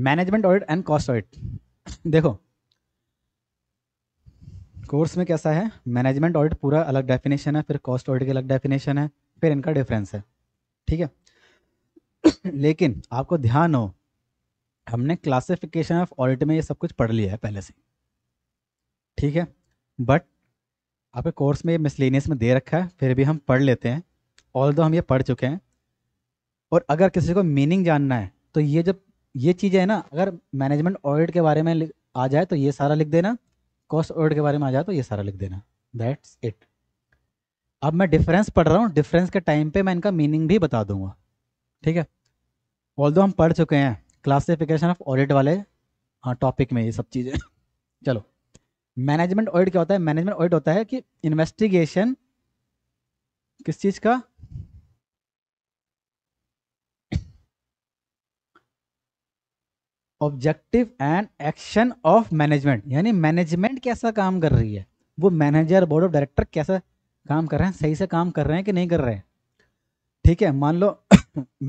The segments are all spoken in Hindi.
management audit and cost audit देखो कोर्स में कैसा है मैनेजमेंट ऑडिट पूरा अलग डेफिनेशन है फिर कॉस्ट ऑडिट की अलग डेफिनेशन है फिर इनका डिफरेंस है ठीक है लेकिन आपको ध्यान हो हमने क्लासिफिकेशन ऑफ ऑडिट में ये सब कुछ पढ़ लिया है पहले से ठीक है बट आपके कोर्स में ये मिसलिनियस में दे रखा है फिर भी हम पढ़ लेते हैं ऑल दो हम ये पढ़ चुके हैं और अगर किसी को मीनिंग जानना है तो ये जब ये चीज़ें है ना अगर मैनेजमेंट ऑडिट तो के बारे में आ जाए तो ये सारा लिख देना कॉस्ट ऑडिट के बारे में आ जाए तो ये सारा लिख देना दैट्स इट अब मैं डिफरेंस पढ़ रहा हूँ डिफरेंस के टाइम पे मैं इनका मीनिंग भी बता दूंगा ठीक है ऑल हम पढ़ चुके हैं क्लासिफिकेशन ऑफ ऑडिट वाले टॉपिक में ये सब चीज़ें चलो मैनेजमेंट ऑडिट क्या होता है मैनेजमेंट ऑडिट होता है कि इन्वेस्टिगेशन किस चीज़ का objective and action of management यानी मैनेजमेंट कैसा काम कर रही है वो मैनेजर बोर्ड ऑफ डायरेक्टर कैसा काम कर रहे हैं सही से काम कर रहे हैं कि नहीं कर रहे हैं ठीक है मान लो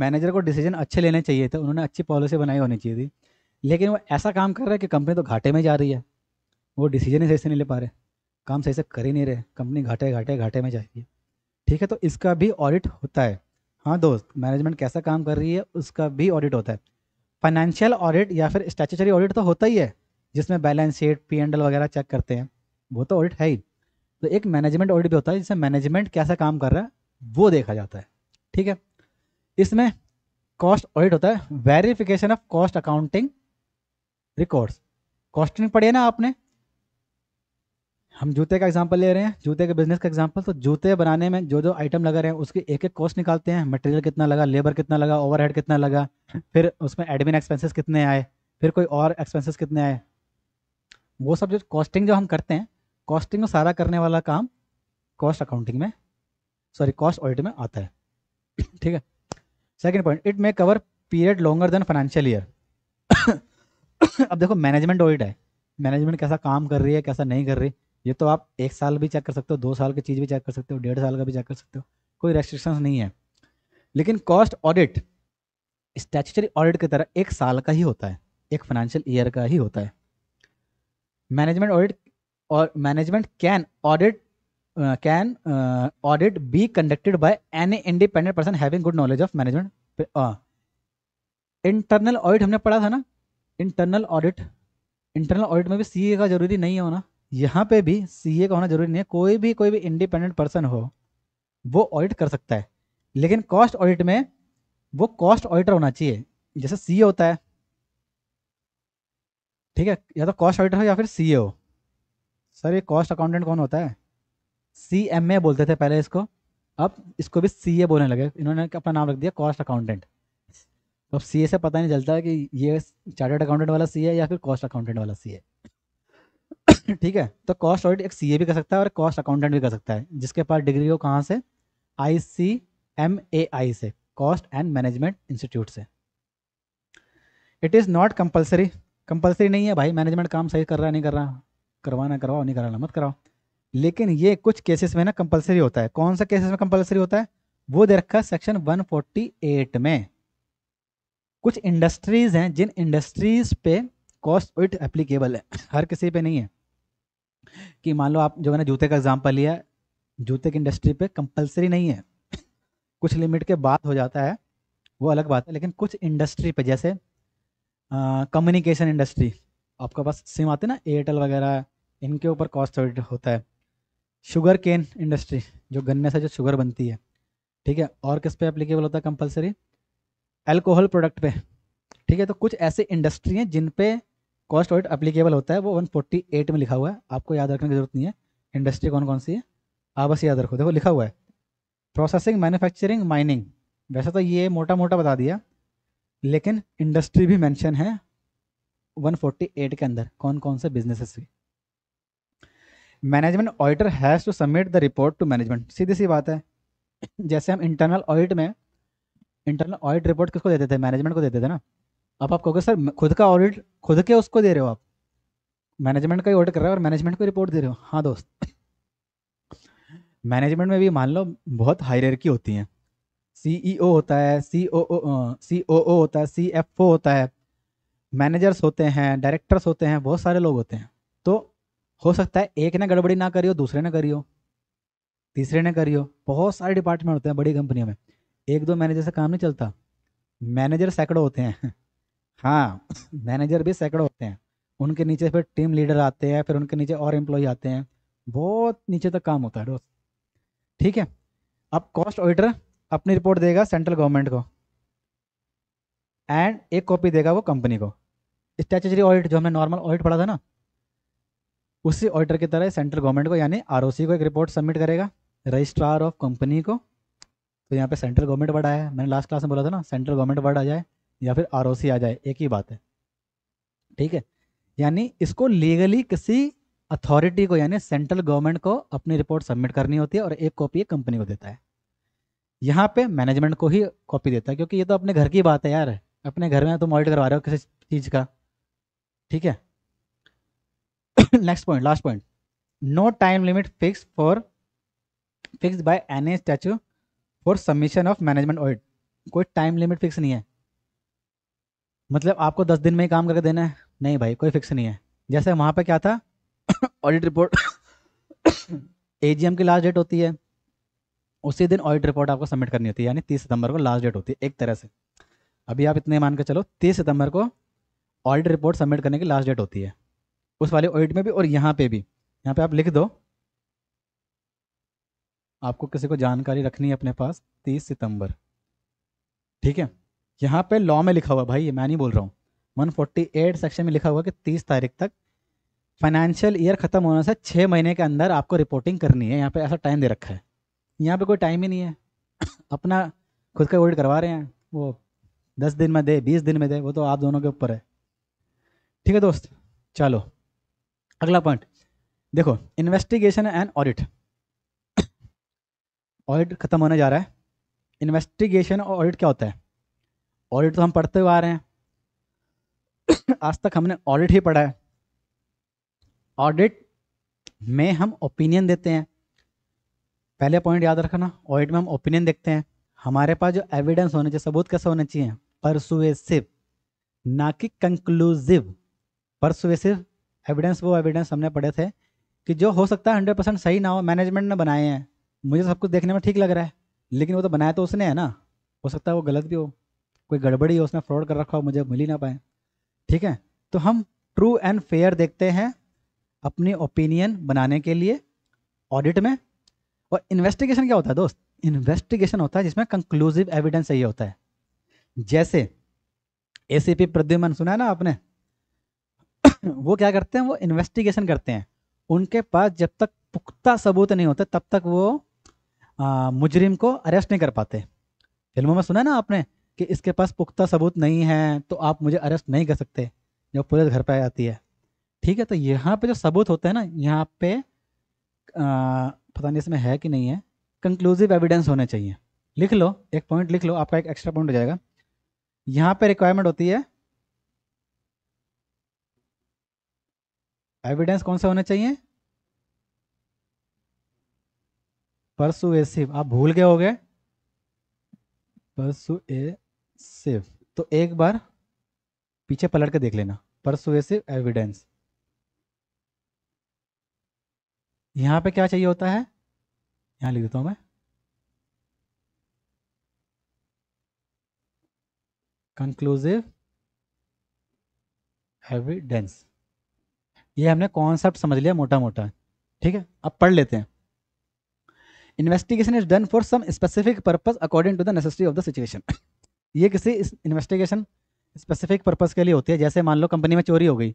मैनेजर को डिसीजन अच्छे लेने चाहिए थे उन्होंने अच्छी पॉलिसी बनाई होनी चाहिए थी लेकिन वो ऐसा काम कर रहे हैं कि कंपनी तो घाटे में जा रही है वो डिसीजन ही सही से नहीं ले पा रहे काम सही से कर ही नहीं रहे कंपनी घाटे घाटे घाटे में जा रही है ठीक है तो इसका भी ऑडिट होता है हाँ दोस्त मैनेजमेंट कैसा काम कर रही है उसका भी ऑडिट होता है फाइनेंशियल ऑडिट या फिर स्टैचुचरी ऑडिट तो होता ही है जिसमें balance sheet P and L वगैरह चेक करते हैं वो तो ऑडिट है ही तो एक मैनेजमेंट ऑडिट भी होता है जिसमें मैनेजमेंट कैसा काम कर रहा है वो देखा जाता है ठीक है इसमें कॉस्ट ऑडिट होता है verification of cost accounting records costing पढ़ी है ना आपने हम जूते का एग्जाम्पल ले रहे हैं जूते के बिजनेस का एग्जाम्पल तो जूते बनाने में जो जो आइटम लगा रहे हैं उसकी एक एक कॉस्ट निकालते हैं मटेरियल कितना लगा लेबर कितना लगा ओवरहेड कितना लगा फिर उसमें एडमिन एक्सपेंसेस कितने आए फिर कोई और एक्सपेंसेस कितने आए वो सब जो कॉस्टिंग जो हम करते हैं कॉस्टिंग में सारा करने वाला काम कॉस्ट अकाउंटिंग में सॉरी कॉस्ट ऑडिट में आता है ठीक है second point it may cover period longer than financial year अब देखो मैनेजमेंट ऑडिट है मैनेजमेंट कैसा काम कर रही है कैसा नहीं कर रही ये तो आप एक साल भी चेक कर सकते हो दो साल की चीज़ भी चेक कर सकते हो डेढ़ साल का भी चेक कर सकते हो कोई रेस्ट्रिक्शंस नहीं है लेकिन कॉस्ट ऑडिट स्टैचुटरी ऑडिट की तरह एक साल का ही होता है एक फाइनेंशियल ईयर का ही होता है मैनेजमेंट ऑडिट और management can audit can audit be conducted by any independent person having good knowledge of management internal audit हमने पढ़ा था ना इंटरनल ऑडिट इंटरनल ऑडिट में भी सीए का जरूरी नहीं है ना यहाँ पे भी सीए का होना जरूरी नहीं है कोई भी कोई भी इंडिपेंडेंट पर्सन हो वो ऑडिट कर सकता है लेकिन कॉस्ट ऑडिट में वो कॉस्ट ऑडिटर होना चाहिए जैसे सीए होता है ठीक है या तो कॉस्ट ऑडिटर हो या फिर सीए हो सर ये कॉस्ट अकाउंटेंट कौन होता है सी एम ए बोलते थे पहले इसको अब इसको भी सी ए बोलने लगे इन्होंने अपना नाम रख दिया कॉस्ट अकाउंटेंट तो अब सी ए से पता नहीं चलता कि ये चार्टर्ड अकाउंटेंट वाला सी है या फिर कॉस्ट अकाउंटेंट वाला सी है ठीक है तो कॉस्ट ऑडिट एक सी भी कर सकता है और कॉस्ट अकाउंटेंट भी कर सकता है जिसके पास डिग्री हो कहाँ से आई सी एम ए आई से कॉस्ट एंड मैनेजमेंट इंस्टीट्यूट से it is not compulsory compulsory नहीं है भाई मैनेजमेंट काम सही कर रहा है नहीं कर रहा करवाना करवाओ नहीं कराना मत कराओ लेकिन ये कुछ केसेस में ना कंपलसरी होता है कौन सा केसेस में कंपलसरी होता है वो दे रखा है सेक्शन 148 में कुछ इंडस्ट्रीज हैं जिन इंडस्ट्रीज पे कॉस्ट ऑडिट एप्लीकेबल है हर किसी पे नहीं है कि मान लो आप जो मैंने जूते का एग्जाम्पल लिया जूते की इंडस्ट्री पे कंपलसरी नहीं है कुछ लिमिट के बाद हो जाता है वो अलग बात है लेकिन कुछ इंडस्ट्री पे जैसे कम्युनिकेशन इंडस्ट्री आपके पास सिम आते ना एयरटेल वगैरह इनके ऊपर कॉस्ट होता है शुगर केन इंडस्ट्री जो गन्ने से जो शुगर बनती है ठीक है और किस पे एप्लीकेबल होता है कंपलसरी एल्कोहल प्रोडक्ट पे ठीक है तो कुछ ऐसे इंडस्ट्री हैं जिन पे कॉस्ट ऑडिट अप्लीकेबल होता है वो 148 में लिखा हुआ है आपको याद रखने की जरूरत नहीं है इंडस्ट्री कौन कौन सी है आप बस याद रखो देखो लिखा हुआ है प्रोसेसिंग मैन्युफैक्चरिंग माइनिंग वैसे तो ये मोटा मोटा बता दिया लेकिन इंडस्ट्री भी मेंशन है 148 के अंदर कौन कौन से बिजनेसेस की management auditor has to submit the report to management सीधी सी बात है जैसे हम इंटरनल ऑडिट में इंटरनल ऑडिट रिपोर्ट किसको देते थे मैनेजमेंट को देते थे ना अब आप कहोगे सर खुद का ऑडिट खुद के उसको दे रहे हो आप मैनेजमेंट का ही ऑडिट कर रहे हो और मैनेजमेंट को रिपोर्ट दे रहे हो हाँ दोस्त मैनेजमेंट में भी मान लो बहुत हायरकी होती है सीईओ e होता है सी ओ सी ओ ओ होता है सी एफ ओ होता है मैनेजर्स होते हैं डायरेक्टर्स होते हैं बहुत सारे लोग होते हैं तो हो सकता है एक ने गड़बड़ी ना करी हो दूसरे ने करी हो तीसरे ने करी हो बहुत सारे डिपार्टमेंट होते हैं बड़ी कंपनियों में एक दो मैनेजर से काम नहीं चलता मैनेजर सैकड़ों होते हैं हाँ मैनेजर भी सैकड़ों होते हैं उनके नीचे फिर टीम लीडर आते हैं फिर उनके नीचे और एम्प्लॉय आते हैं बहुत नीचे तक काम होता है दोस्त ठीक है अब कॉस्ट ऑडिटर अपनी रिपोर्ट देगा सेंट्रल गवर्नमेंट को एंड एक कॉपी देगा वो कंपनी को स्टैचूचरी ऑडिट जो हमने नॉर्मल ऑडिट पढ़ा था ना उसी ऑडिटर की तरह सेंट्रल गवर्नमेंट को यानी आर को एक रिपोर्ट सबमिट करेगा रजिस्ट्रार ऑफ कंपनी को तो यहाँ पे सेंट्रल गवर्नमेंट वर्ड आया है मैंने लास्ट क्लास में बोला था ना सेंट्रल गवर्नमेंट वर्ड आ जाए या फिर आर आ जाए एक ही बात है ठीक है यानी इसको लीगली किसी अथॉरिटी को यानी सेंट्रल गवर्नमेंट को अपनी रिपोर्ट सबमिट करनी होती है और एक कॉपी एक कंपनी को देता है यहाँ पे मैनेजमेंट को ही कॉपी देता है क्योंकि ये तो अपने घर की बात है यार अपने घर में तुम तो ऑडिट करवा रहे हो किसी चीज़ का ठीक है next point last point no time limit fix for fix by any statue for submission of management audit कोई टाइम लिमिट फिक्स नहीं है मतलब आपको दस दिन में ही काम करके देना है नहीं भाई कोई फिक्स नहीं है जैसे वहाँ पे क्या था ऑडिट रिपोर्ट ए की लास्ट डेट होती है उसी दिन ऑडिट रिपोर्ट आपको सबमिट करनी होती है यानी तीस सितंबर को लास्ट डेट होती है एक तरह से अभी आप इतने मान के चलो तीस सितंबर को ऑडिट रिपोर्ट सबमिट करने की लास्ट डेट होती है उस वाले ऑडिट में भी और यहाँ पे भी यहाँ पे आप लिख दो आपको किसी को जानकारी रखनी है अपने पास तीस सितंबर ठीक है यहाँ पे लॉ में लिखा हुआ भाई ये मैं नहीं बोल रहा हूँ 148 सेक्शन में लिखा हुआ कि 30 तारीख तक फाइनेंशियल ईयर खत्म होने से छः महीने के अंदर आपको रिपोर्टिंग करनी है यहाँ पे ऐसा टाइम दे रखा है यहाँ पे कोई टाइम ही नहीं है अपना खुद का ऑडिट करवा रहे हैं वो दस दिन में दे बीस दिन में दे वो तो आप दोनों के ऊपर है ठीक है दोस्त चलो अगला पॉइंट देखो इन्वेस्टिगेशन एंड ऑडिट ऑडिट खत्म होने जा रहा है इन्वेस्टिगेशन और ऑडिट क्या होता है ऑडिट तो हम पढ़ते हुए आ रहे हैं आज तक हमने ऑडिट ही पढ़ा है ऑडिट में हम ओपिनियन देते हैं पहले पॉइंट याद रखना ऑडिट में हम ओपिनियन देखते हैं हमारे पास जो एविडेंस होने चाहिए सबूत कैसे होने चाहिए परसुएसिव ना कि कंक्लूसिव परसुएसिव एविडेंस वो एविडेंस हमने पढ़े थे कि जो हो सकता है हंड्रेड परसेंट सही ना हो मैनेजमेंट ने बनाए हैं मुझे सब कुछ देखने में ठीक लग रहा है लेकिन वो तो बनाया तो उसने है ना हो सकता है वो गलत भी हो कोई गड़बड़ी हो उसने फ्रॉड कर रखा हो मुझे मिल ही ना पाए ठीक है तो हम ट्रू एंड फेयर देखते हैं अपनी ओपिनियन बनाने के लिए ऑडिट में और इन्वेस्टिगेशन क्या होता है दोस्त इन्वेस्टिगेशन होता है जिसमें कंक्लूसिव एविडेंस चाहिए होता है जैसे ए सी पी प्रद्युमन सुना है ना आपने वो क्या करते हैं वो इन्वेस्टिगेशन करते हैं उनके पास जब तक पुख्ता सबूत नहीं होते तब तक वो आ, मुजरिम को अरेस्ट नहीं कर पाते फिल्मों में सुना है ना आपने कि इसके पास पुख्ता सबूत नहीं है तो आप मुझे अरेस्ट नहीं कर सकते जब पुलिस घर पर आ जाती है ठीक है तो यहाँ पे जो सबूत होते हैं ना यहाँ पे पता नहीं इसमें है कि नहीं है कंक्लूसिव एविडेंस होने चाहिए लिख लो एक पॉइंट लिख लो आपका एक एक्स्ट्रा पॉइंट हो जाएगा यहाँ पे रिक्वायरमेंट होती है एविडेंस कौन से होने चाहिए परसुएसिव आप भूल गए हो गए परसुए सिव तो एक बार पीछे पलट के देख लेना परसुएसिव एविडेंस यहां पे क्या चाहिए होता है यहां लिख देता हूं मैं कंक्लूसिव एविडेंस ये हमने कॉन्सेप्ट समझ लिया मोटा मोटा ठीक है अब पढ़ लेते हैं investigation is done for some specific purpose according to the necessity of the situation ये किसी इन्वेस्टिगेशन स्पेसिफिक पर्पज़ के लिए होती है जैसे मान लो कंपनी में चोरी हो गई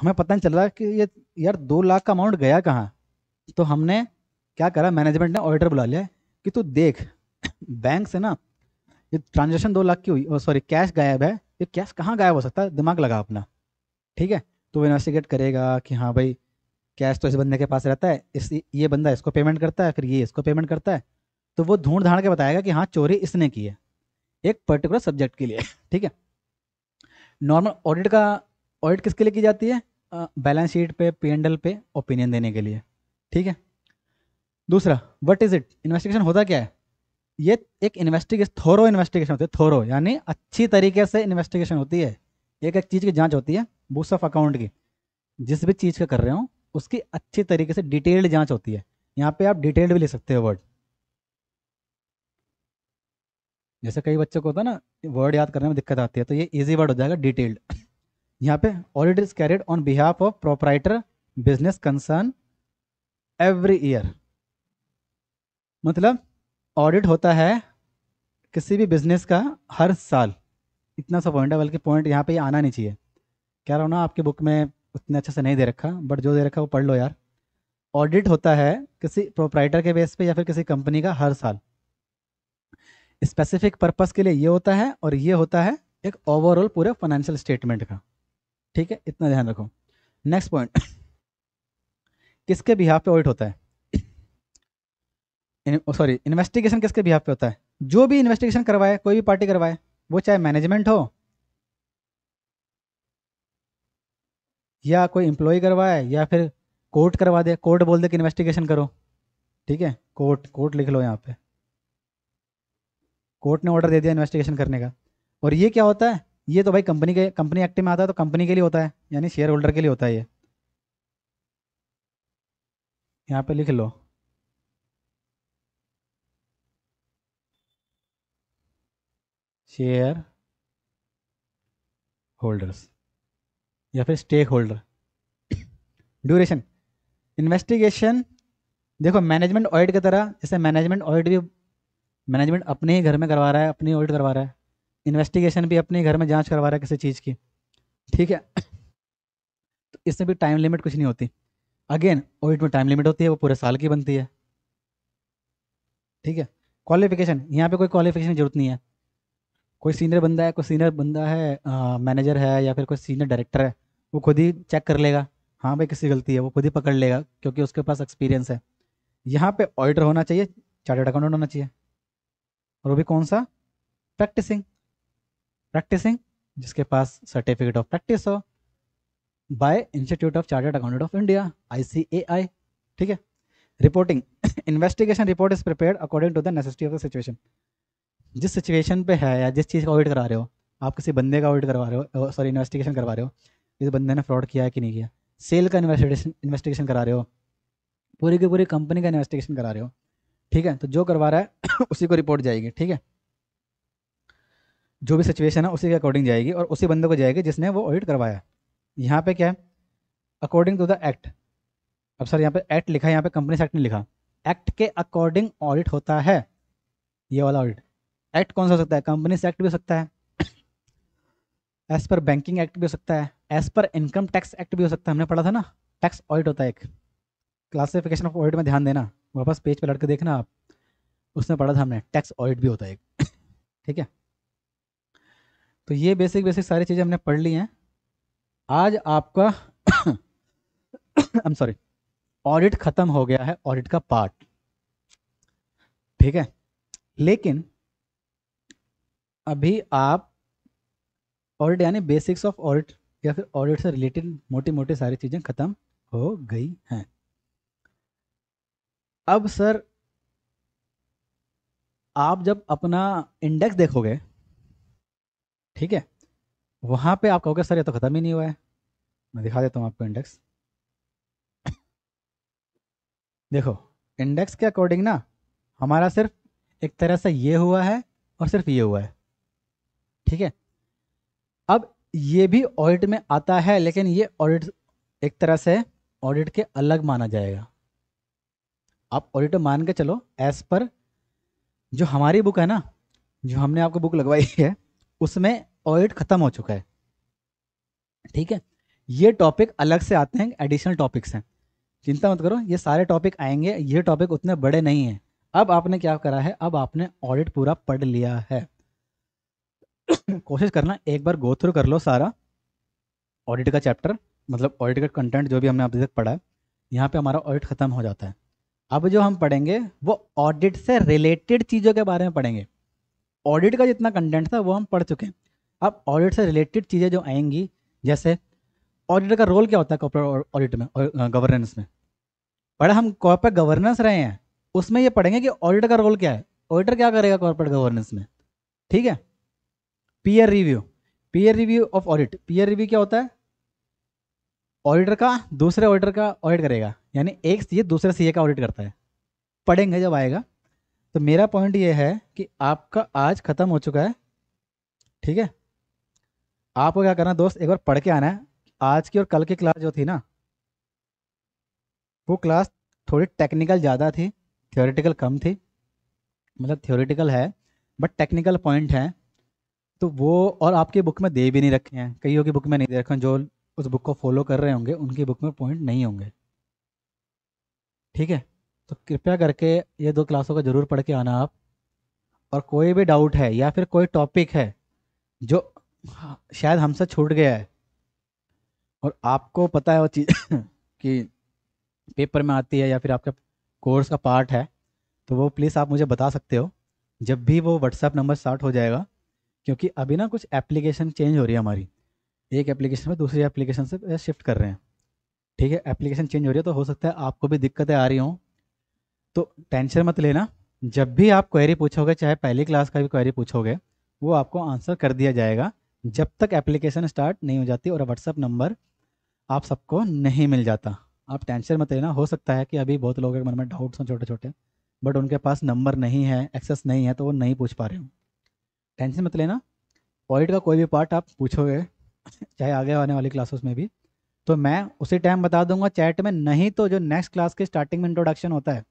हमें पता नहीं चल रहा कि ये यार दो लाख का अमाउंट गया कहाँ तो हमने क्या करा मैनेजमेंट ने ऑडिटर बुला लिया कि तू देख बैंक से ना ये ट्रांजेक्शन दो लाख की हुई सॉरी कैश गायब है ये कैश कहाँ गायब हो सकता है दिमाग लगा अपना ठीक है तो वो इन्वेस्टिगेट करेगा कि हाँ भाई कैश तो इस बंदे के पास रहता है इस ये बंदा इसको पेमेंट करता है फिर ये इसको पेमेंट करता है तो वो ढूंढ धाड़ के बताएगा कि हाँ चोरी इसने की है एक पर्टिकुलर सब्जेक्ट के लिए ठीक है नॉर्मल ऑडिट का ऑडिट किसके लिए की जाती है बैलेंस शीट पे पी एंडल पे ओपिनियन देने के लिए ठीक है दूसरा व्हाट इज़ इट इन्वेस्टिगेशन होता क्या है ये एक इन्वेस्टिगेशन थोरो इन्वेस्टिगेशन होती है थोरो यानी अच्छी तरीके से इन्वेस्टिगेशन होती है एक एक चीज़ की जांच होती है बुक्स ऑफ अकाउंट की जिस भी चीज़ का कर रहे हो उसकी अच्छी तरीके से डिटेल्ड जांच होती है यहाँ पे आप डिटेल्ड भी ले सकते हो वर्ड जैसे कई बच्चों को होता है ना वर्ड याद करने में दिक्कत आती है तो ये इजी वर्ड हो जाएगा डिटेल्ड यहाँ पे audit is carried on behalf of proprietor business concern every year मतलब ऑडिट होता है किसी भी बिजनेस का हर साल इतना सा पॉइंट है बल्कि पॉइंट यहाँ पे यह आना नहीं चाहिए क्या रहा ना आपकी बुक में उतने अच्छे से नहीं दे रखा बट जो दे रखा वो पढ़ लो यार ऑडिट होता है किसी प्रोपराइटर के बेस पे या फिर किसी कंपनी का हर साल स्पेसिफिक पर्पस के लिए ये होता है और ये होता है एक ओवरऑल पूरे फाइनेंशियल स्टेटमेंट का ठीक है इतना ध्यान रखो नेक्स्ट पॉइंट किसके बिहाफ पे ऑडिट होता है सॉरी इन्वेस्टिगेशन किसके बिहाफ पे होता है जो भी इन्वेस्टिगेशन करवाए कोई भी पार्टी करवाए वो चाहे मैनेजमेंट हो या कोई एम्प्लॉय करवाए या फिर कोर्ट करवा दे कोर्ट बोल दे कि इन्वेस्टिगेशन करो ठीक है कोर्ट कोर्ट लिख लो यहाँ पे कोर्ट ने ऑर्डर दे दिया इन्वेस्टिगेशन करने का और ये क्या होता है ये तो भाई कंपनी के कंपनी एक्ट में आता है तो कंपनी के लिए होता है यानी शेयर होल्डर के लिए होता है ये यहाँ पे लिख लो शेयर होल्डर्स या फिर स्टेक होल्डर ड्यूरेशन इन्वेस्टिगेशन देखो मैनेजमेंट ऑडिट की तरह जैसे मैनेजमेंट ऑडिट भी मैनेजमेंट अपने ही घर में करवा रहा है अपनी ऑडिट करवा रहा है इन्वेस्टिगेशन भी अपने घर में जांच करवा रहा है किसी चीज़ की ठीक है तो इसमें भी टाइम लिमिट कुछ नहीं होती अगेन ऑडिट में टाइम लिमिट होती है वो पूरे साल की बनती है ठीक है क्वालिफिकेशन यहाँ पे कोई क्वालिफिकेशन की जरूरत नहीं है कोई सीनियर बंदा है कोई सीनियर बंदा है मैनेजर है या फिर कोई सीनियर डायरेक्टर है वो खुद ही चेक कर लेगा हाँ भाई किसी गलती है वो खुद ही पकड़ लेगा क्योंकि उसके पास एक्सपीरियंस है यहाँ पे ऑडिटर होना चाहिए चार्टर्ड अकाउंटेंट होना चाहिए और वो भी कौन सा प्रैक्टिसिंग प्रैक्टिसिंग जिसके पास सर्टिफिकेट ऑफ प्रैक्टिस हो by institute of chartered accountant of India ICAI ठीक है reporting investigation report is prepare according to the necessity of the situation जिस सिचुएशन पे है या जिस चीज़ का ऑडिट करा रहे हो आप किसी बंदे का ऑडिट करवा रहे हो सॉरी इन्वेस्टिगेशन करवा रहे हो इस बंदे ने फ्रॉड किया है कि नहीं किया सेल का इन्वेस्टिगेशन इन्वेस्टिगेशन करा रहे हो पूरी की पूरी कंपनी का इन्वेस्टिगेशन करा रहे हो ठीक है तो जो करवा रहा है उसी को रिपोर्ट जाएगी ठीक है जो भी सिचुएशन है उसी के अकॉर्डिंग जाएगी और उसी बंदे को जाएगी जिसने वो ऑडिट करवाया यहाँ पे क्या है अकॉर्डिंग टू द एक्ट अब सर यहाँ पे एक्ट लिखा है यहाँ पे कंपनी एक्ट नहीं लिखा एक्ट के अकॉर्डिंग ऑडिट होता है ये वाला ऑडिट एक्ट कौन सा हो सकता है कंपनी एक्ट भी हो सकता है एज पर बैंकिंग एक्ट भी हो सकता है as per income tax act भी हो सकता है हमने पढ़ा था ना टैक्स ऑडिट होता है एक क्लासिफिकेशन ऑफ ऑडिट में ध्यान देना वापस पेज पे लड़के देखना आप उसमें पढ़ा था हमने टैक्स ऑडिट भी होता है एक ठीक है तो ये बेसिक बेसिक सारी चीज़ें हमने पढ़ ली हैं आज आपका आई एम सॉरी ऑडिट ख़त्म हो गया है ऑडिट का पार्ट ठीक है लेकिन अभी आप ऑडिट यानी बेसिक्स ऑफ ऑडिट या फिर ऑडिट से रिलेटेड मोटी मोटी सारी चीज़ें ख़त्म हो गई हैं अब सर आप जब अपना इंडेक्स देखोगे ठीक है वहाँ पे आप कहोगे सर ये तो ख़त्म ही नहीं हुआ है मैं दिखा देता हूँ आपको इंडेक्स देखो इंडेक्स के अकॉर्डिंग ना हमारा सिर्फ एक तरह से ये हुआ है और सिर्फ ये हुआ है ठीक है अब ये भी ऑडिट में आता है लेकिन ये ऑडिट एक तरह से ऑडिट के अलग माना जाएगा आप ऑडिटर मान के चलो एज पर जो हमारी बुक है ना जो हमने आपको बुक लगवाई है उसमें ऑडिट खत्म हो चुका है ठीक है ये टॉपिक अलग से आते हैं एडिशनल टॉपिक्स हैं चिंता मत करो ये सारे टॉपिक आएंगे ये टॉपिक उतने बड़े नहीं हैं अब आपने क्या करा है अब आपने ऑडिट पूरा पढ़ लिया है कोशिश करना एक बार गो थ्रू कर लो सारा ऑडिट का चैप्टर मतलब ऑडिट का कंटेंट जो भी हमने अभी तक पढ़ा है यहाँ पे हमारा ऑडिट ख़त्म हो जाता है अब जो हम पढ़ेंगे वो ऑडिट से रिलेटेड चीज़ों के बारे में पढ़ेंगे ऑडिट का जितना कंटेंट था वो हम पढ़ चुके हैं अब ऑडिट से रिलेटेड चीज़ें जो आएंगी जैसे ऑडिटर का रोल क्या होता है कॉर्पोरेट ऑडिट में गवर्नेंस में पढ़ा हम कॉर्पोरेट गवर्नेंस रहे हैं उसमें ये पढ़ेंगे कि ऑडिटर का रोल क्या है ऑडिटर क्या करेगा कॉर्पोरेट गवर्नेंस में ठीक है peer review peer review of audit peer review क्या होता है ऑडिटर का दूसरे ऑडिटर का ऑडिट करेगा यानी एक सी दूसरे सी का ऑडिट करता है पढ़ेंगे जब आएगा तो मेरा पॉइंट ये है कि आपका आज ख़त्म हो चुका है ठीक है आपको क्या करना दोस्त एक बार पढ़ के आना है आज की और कल की क्लास जो थी ना वो क्लास थोड़ी टेक्निकल ज़्यादा थी थियोरिटिकल कम थी मतलब थियोरिटिकल है बट टेक्निकल पॉइंट हैं तो वो और आपकी बुक में दे भी नहीं रखे हैं कईयों की बुक में नहीं दे रखे जो उस बुक को फॉलो कर रहे होंगे उनकी बुक में पॉइंट नहीं होंगे ठीक है तो कृपया करके ये दो क्लासों को ज़रूर पढ़ के आना आप और कोई भी डाउट है या फिर कोई टॉपिक है जो शायद हमसे छूट गया है और आपको पता है वो चीज़ कि पेपर में आती है या फिर आपके कोर्स का पार्ट है तो वो प्लीज़ आप मुझे बता सकते हो जब भी वो व्हाट्सएप नंबर स्टार्ट हो जाएगा क्योंकि अभी ना कुछ एप्लीकेशन चेंज हो रही है हमारी एक एप्लीकेशन में दूसरी एप्लीकेशन से शिफ्ट कर रहे हैं ठीक है एप्लीकेशन चेंज हो रही है तो हो सकता है आपको भी दिक्कतें आ रही हों तो टेंशन मत लेना जब भी आप क्वेरी पूछोगे चाहे पहली क्लास का भी क्वेरी पूछोगे वो आपको आंसर कर दिया जाएगा जब तक एप्लीकेशन स्टार्ट नहीं हो जाती और व्हाट्सअप नंबर आप सबको नहीं मिल जाता आप टेंशन मत लेना हो सकता है कि अभी बहुत लोगों के मन में डाउट्स हों छोटे छोटे बट उनके पास नंबर नहीं है एक्सेस नहीं है तो वो नहीं पूछ पा रहे हो टेंशन मत लेना पॉइंट का कोई भी पार्ट आप पूछोगे चाहे आगे आने वाली क्लासेस में भी तो मैं उसी टाइम बता दूंगा चैट में नहीं तो जो नेक्स्ट क्लास के स्टार्टिंग में इंट्रोडक्शन होता है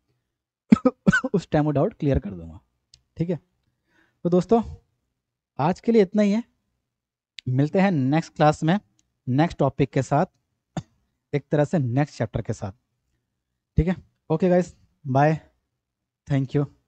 उस टाइम वो डाउट क्लियर कर दूंगा ठीक है तो दोस्तों आज के लिए इतना ही है मिलते हैं नेक्स्ट क्लास में नेक्स्ट टॉपिक के साथ एक तरह से नेक्स्ट चैप्टर के साथ ठीक है okay guys bye thank you